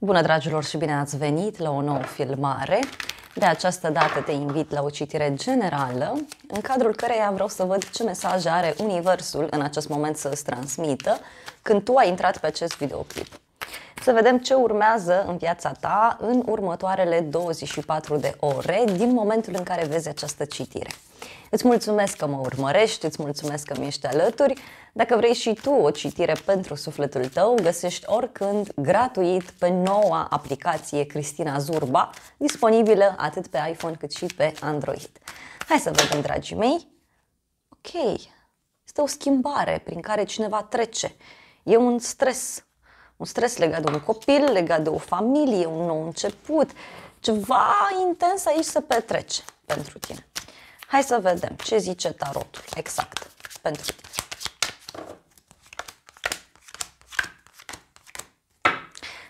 Bună dragilor și bine ați venit la o nouă filmare! De această dată te invit la o citire generală, în cadrul căreia vreau să văd ce mesaje are Universul în acest moment să-ți transmită când tu ai intrat pe acest videoclip. Să vedem ce urmează în viața ta în următoarele 24 de ore din momentul în care vezi această citire. Îți mulțumesc că mă urmărești, îți mulțumesc că mi ești alături. Dacă vrei și tu o citire pentru sufletul tău, găsești oricând gratuit pe noua aplicație Cristina Zurba, disponibilă atât pe iPhone cât și pe Android. Hai să vedem, dragii mei. Ok, este o schimbare prin care cineva trece. E un stres un stres legat de un copil, legat de o familie, un nou început, ceva intens aici să petrece pentru tine. Hai să vedem ce zice tarotul exact pentru tine.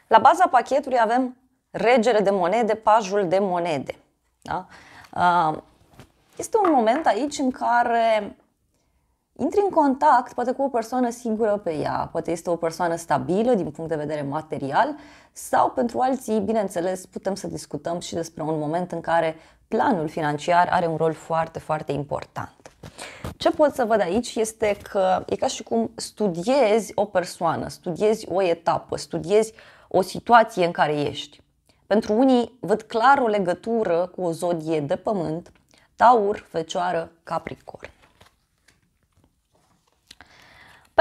La baza pachetului avem regele de monede, pajul de monede. Da? Uh, este un moment aici în care intri în contact poate cu o persoană sigură pe ea, poate este o persoană stabilă din punct de vedere material sau pentru alții, bineînțeles, putem să discutăm și despre un moment în care planul financiar are un rol foarte, foarte important. Ce pot să văd aici este că e ca și cum studiezi o persoană, studiezi o etapă, studiezi o situație în care ești. Pentru unii văd clar o legătură cu o zodie de pământ, taur, fecioară, capricorn.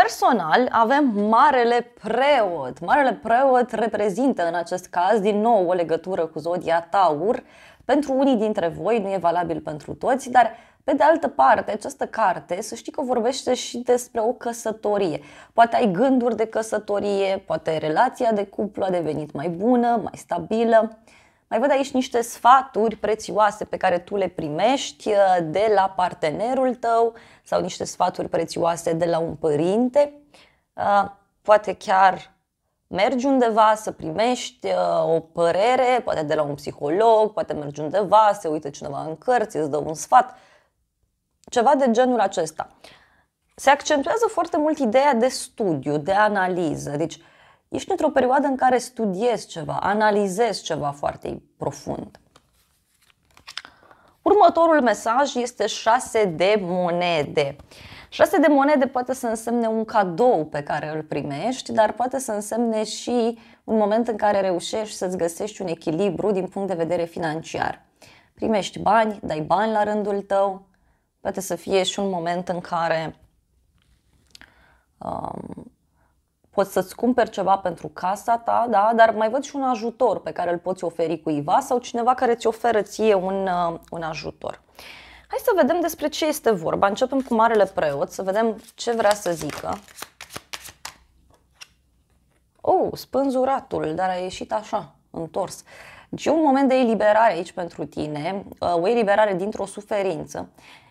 Personal, avem Marele Preot. Marele Preot reprezintă în acest caz din nou o legătură cu zodia Taur. Pentru unii dintre voi nu e valabil pentru toți, dar pe de altă parte, această carte, să știi că vorbește și despre o căsătorie. Poate ai gânduri de căsătorie, poate relația de cuplu a devenit mai bună, mai stabilă. Mai văd aici niște sfaturi prețioase pe care tu le primești uh, de la partenerul tău sau niște sfaturi prețioase de la un părinte. Uh, poate chiar mergi undeva să primești uh, o părere, poate de la un psiholog, poate mergi undeva, se uită cineva în cărți, îți dă un sfat, ceva de genul acesta. Se accentuează foarte mult ideea de studiu, de analiză. Deci, ești într-o perioadă în care studiezi ceva, analizezi ceva foarte profund. Următorul mesaj este 6 de monede. 6 de monede poate să însemne un cadou pe care îl primești, dar poate să însemne și un moment în care reușești să-ți găsești un echilibru din punct de vedere financiar. Primești bani, dai bani la rândul tău, poate să fie și un moment în care um, poți să-ți cumperi ceva pentru casa ta, da? dar mai văd și un ajutor pe care îl poți oferi cuiva sau cineva care ți oferă ție un, uh, un ajutor. Hai să vedem despre ce este vorba. Începem cu Marele Preot, să vedem ce vrea să zică. Oh, spânzuratul, dar a ieșit așa, întors. Deci e un moment de eliberare aici pentru tine, uh, o eliberare dintr-o suferință.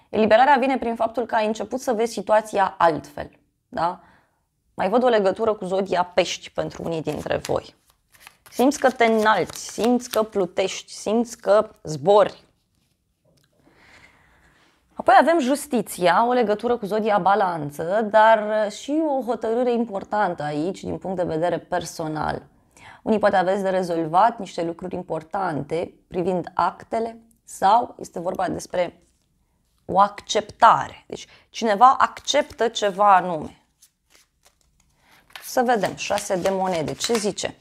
Eliberarea vine prin faptul că ai început să vezi situația altfel. Da? Mai văd o legătură cu zodia pești pentru unii dintre voi. Simți că te înalți, simți că plutești, simți că zbori. Apoi avem justiția, o legătură cu zodia balanță, dar și o hotărâre importantă aici din punct de vedere personal. Unii poate aveți de rezolvat niște lucruri importante privind actele sau este vorba despre o acceptare. Deci cineva acceptă ceva anume. Să vedem, șase de monede, ce zice?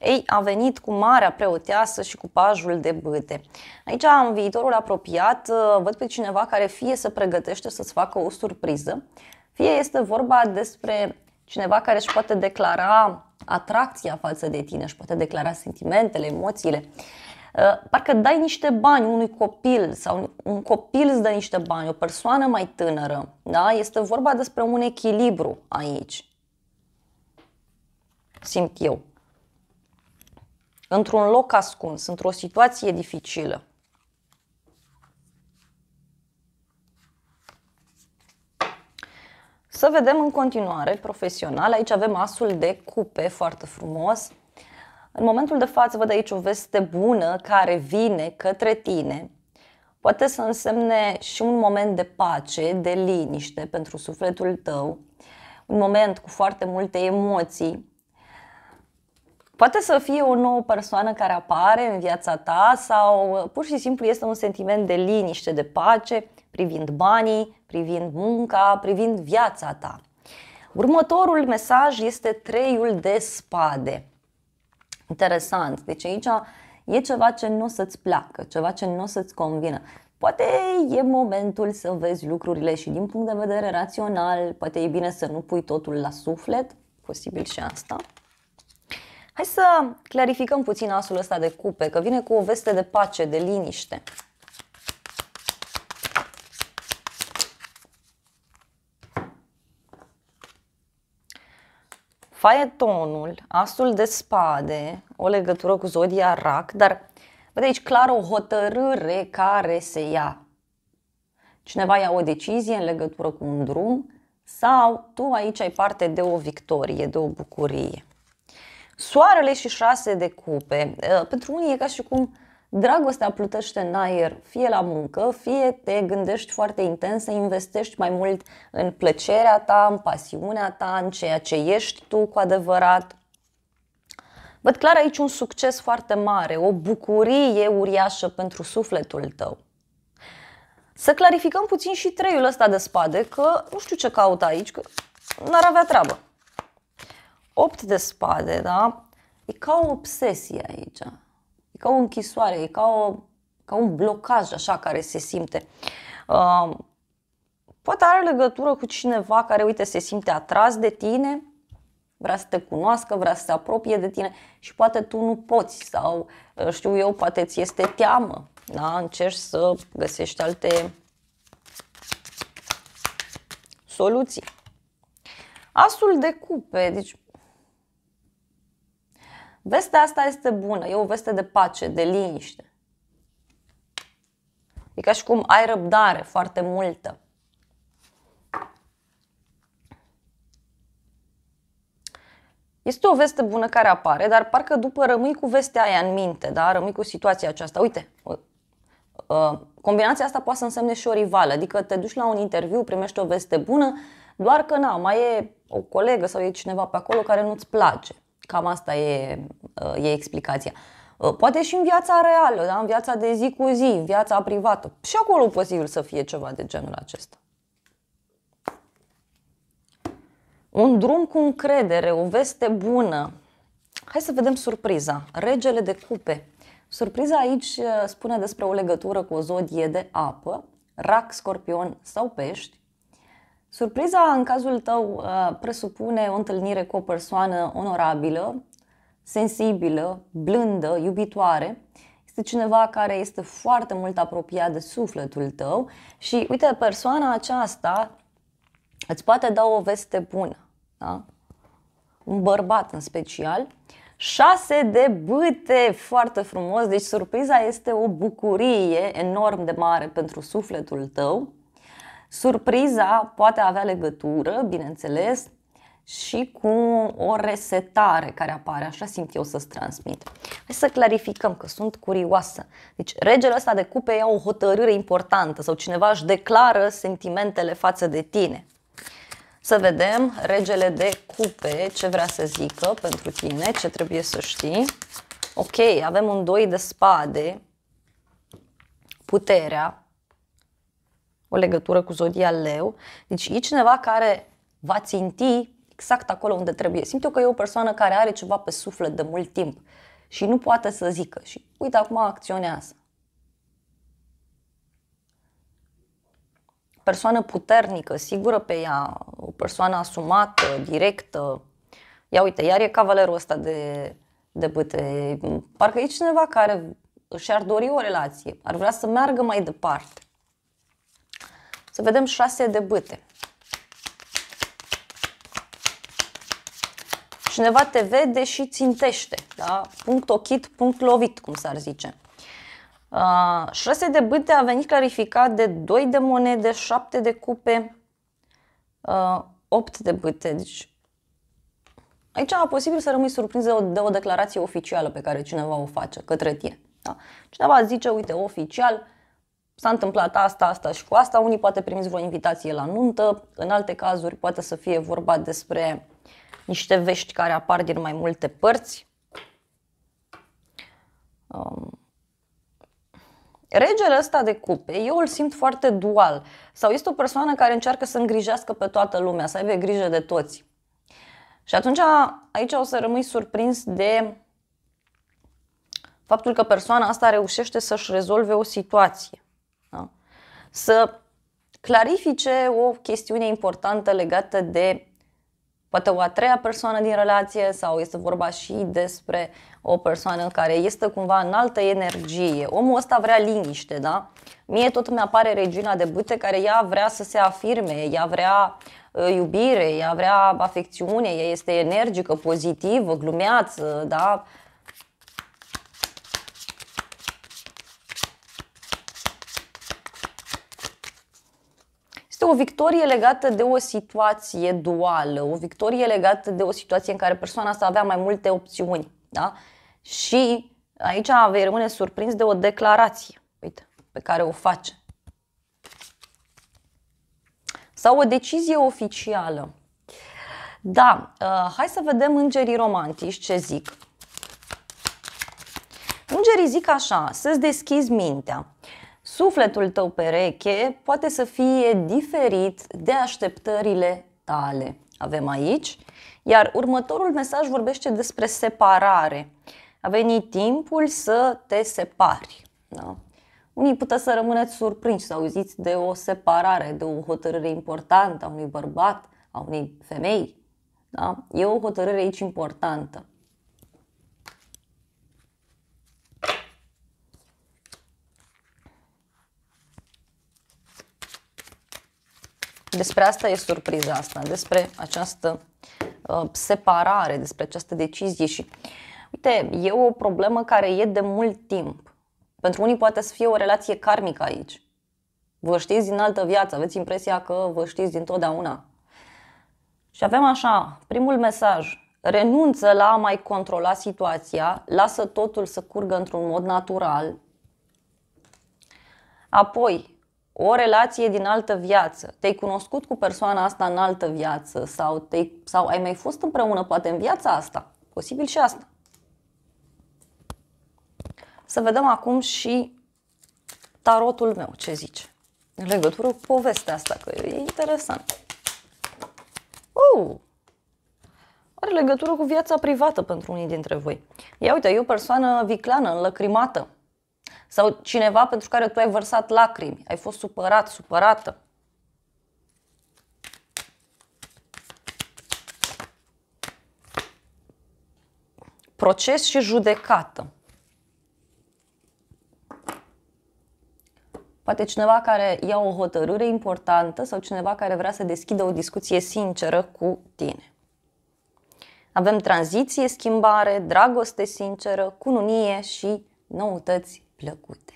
Ei, a venit cu marea preoteasă și cu pajul de bâte. Aici, în viitorul apropiat, uh, văd pe cineva care fie se pregătește să-ți facă o surpriză, fie este vorba despre cineva care își poate declara atracția față de tine, își poate declara sentimentele, emoțiile. Uh, parcă dai niște bani unui copil sau un copil îți dă niște bani, o persoană mai tânără. Da? Este vorba despre un echilibru aici simt eu. Într-un loc ascuns, într-o situație dificilă. Să vedem în continuare, profesional, aici avem asul de cupe, foarte frumos. În momentul de față văd aici o veste bună care vine către tine. Poate să însemne și un moment de pace, de liniște pentru sufletul tău, un moment cu foarte multe emoții, Poate să fie o nouă persoană care apare în viața ta sau uh, pur și simplu este un sentiment de liniște, de pace, privind banii, privind munca, privind viața ta. Următorul mesaj este treiul de spade. Interesant, deci aici e ceva ce nu o să-ți placă, ceva ce nu o să-ți convină. Poate e momentul să vezi lucrurile și din punct de vedere rațional, poate e bine să nu pui totul la suflet, posibil și asta. Hai să clarificăm puțin asul ăsta de cupe, că vine cu o veste de pace, de liniște. Faetonul, asul de spade, o legătură cu zodia rac, dar vede aici clar o hotărâre care se ia. Cineva ia o decizie în legătură cu un drum sau tu aici ai parte de o victorie, de o bucurie. Soarele și șase de cupe. Ă, pentru unii e ca și cum dragostea plutește în aer, fie la muncă, fie te gândești foarte intens să investești mai mult în plăcerea ta, în pasiunea ta, în ceea ce ești tu cu adevărat. Văd clar aici un succes foarte mare, o bucurie uriașă pentru sufletul tău. Să clarificăm puțin și treiul ăsta de spade, că nu știu ce caut aici, că n-ar avea treabă. 8 de spade, da? E ca o obsesie aici. E ca o închisoare, e ca, o, ca un blocaj așa care se simte. Uh, poate are legătură cu cineva care, uite, se simte atras de tine, vrea să te cunoască, vrea să se apropie de tine și poate tu nu poți sau, uh, știu eu, poate ți este teamă. Da? Încerci să găsești alte soluții. Asul de cupe, deci Vestea asta este bună, e o veste de pace, de liniște. E ca și cum ai răbdare foarte multă. Este o veste bună care apare, dar parcă după rămâi cu vestea aia în minte, da? rămâi cu situația aceasta. Uite, uh, uh, combinația asta poate să însemne și o rivală, adică te duci la un interviu, primești o veste bună, doar că na, mai e o colegă sau e cineva pe acolo care nu-ți place. Cam asta e, e explicația. Ă, poate și în viața reală, da? în viața de zi cu zi, în viața privată. Și acolo posibil să fie ceva de genul acesta. Un drum cu încredere, o veste bună. Hai să vedem surpriza. Regele de cupe. Surpriza aici ă, spune despre o legătură cu o zodie de apă, rac, scorpion sau pești. Surpriza în cazul tău uh, presupune o întâlnire cu o persoană onorabilă, sensibilă, blândă, iubitoare. Este cineva care este foarte mult apropiat de sufletul tău și, uite, persoana aceasta îți poate da o veste bună. Da? Un bărbat în special. 6 de bâte, foarte frumos, deci surpriza este o bucurie enorm de mare pentru sufletul tău Surpriza poate avea legătură, bineînțeles, și cu o resetare care apare, așa simt eu să-ți transmit. Hai să clarificăm că sunt curioasă. Deci regele ăsta de cupe ia o hotărâre importantă sau cineva își declară sentimentele față de tine. Să vedem regele de cupe ce vrea să zică pentru tine, ce trebuie să știi. Ok, avem un doi de spade, puterea, o legătură cu zodia leu. Deci e cineva care va ținti exact acolo unde trebuie. Simt eu că e o persoană care are ceva pe suflet de mult timp și nu poate să zică. Și uite acum acționează. Persoană puternică, sigură pe ea, o persoană asumată, directă. Ia uite, iar e cavalerul ăsta de, de bâte. Parcă e cineva care își ar dori o relație, ar vrea să meargă mai departe. Să vedem 6 de bâte. Cineva te vede și țintește, da? punct ochit, punct lovit, cum s-ar zice. Uh, de bâte a venit clarificat de 2 de monede, 7 de cupe, uh, 8 de bâte. Deci, aici e posibil să rămâi surprins de o, de o declarație oficială pe care cineva o face către tine. Da? Cineva zice, uite, oficial, uh, s-a întâmplat asta, asta și cu asta, unii poate primiți vreo invitație la nuntă, în alte cazuri poate să fie vorba despre niște vești care apar din mai multe părți. Um, Regele ăsta de cupe, eu îl simt foarte dual. Sau este o persoană care încearcă să îngrijească pe toată lumea, să aibă grijă de toți. Și atunci aici o să rămâi surprins de faptul că persoana asta reușește să-și rezolve o situație să clarifice o chestiune importantă legată de poate o a treia persoană din relație sau este vorba și despre o persoană care este cumva în altă energie. Omul ăsta vrea liniște, da? Mie tot mi apare regina de bute care ea vrea să se afirme, ea vrea uh, iubire, ea vrea afecțiune, ea este energică, pozitivă, glumeață, da? o victorie legată de o situație duală, o victorie legată de o situație în care persoana asta avea mai multe opțiuni. Da? Și aici vei rămâne surprins de o declarație uite, pe care o face. Sau o decizie oficială. Da, uh, hai să vedem îngerii romantici ce zic. Îngerii zic așa, să-ți deschizi mintea, sufletul tău pereche poate să fie diferit de așteptările tale. Avem aici. Iar următorul mesaj vorbește despre separare. A venit timpul să te separi. Da? Unii puteți să rămâneți surprinși să auziți de o separare, de o hotărâre importantă a unui bărbat, a unei femei. Da? E o hotărâre aici importantă. Despre asta e surpriza asta, despre această uh, separare, despre această decizie și uite, e o problemă care e de mult timp. Pentru unii poate să fie o relație karmică aici. Vă știți din altă viață, aveți impresia că vă știți din totdeauna. Și avem așa, primul mesaj, renunță la a mai controla situația, lasă totul să curgă într-un mod natural. Apoi, o relație din altă viață, te-ai cunoscut cu persoana asta în altă viață sau, te sau ai mai fost împreună poate în viața asta, posibil și asta. Să vedem acum și tarotul meu ce zice în legătură cu povestea asta, că e interesant. Uh! Are legătură cu viața privată pentru unii dintre voi. Ia uite, e o persoană viclană, înlăcrimată, sau cineva pentru care tu ai vărsat lacrimi, ai fost supărat, supărată. Proces și judecată. Poate cineva care ia o hotărâre importantă sau cineva care vrea să deschidă o discuție sinceră cu tine. Avem tranziție, schimbare, dragoste sinceră, cununie și noutăți plăcute.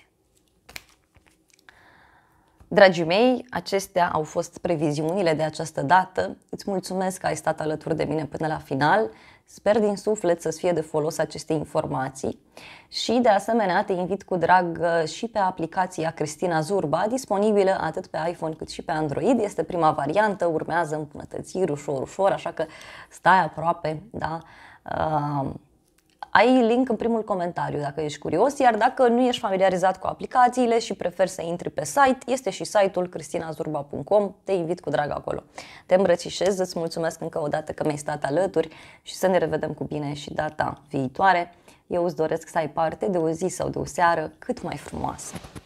Dragii mei, acestea au fost previziunile de această dată. Îți mulțumesc că ai stat alături de mine până la final. Sper din suflet să-ți fie de folos aceste informații și de asemenea te invit cu drag uh, și pe aplicația Cristina Zurba, disponibilă atât pe iPhone cât și pe Android. Este prima variantă, urmează îmbunătățiri ușor, ușor, așa că stai aproape, da? Uh, ai link în primul comentariu dacă ești curios, iar dacă nu ești familiarizat cu aplicațiile și preferi să intri pe site, este și site-ul cristinazurba.com, te invit cu drag acolo. Te îmbrățișez, îți mulțumesc încă o dată că mi-ai stat alături și să ne revedem cu bine și data viitoare. Eu îți doresc să ai parte de o zi sau de o seară cât mai frumoasă.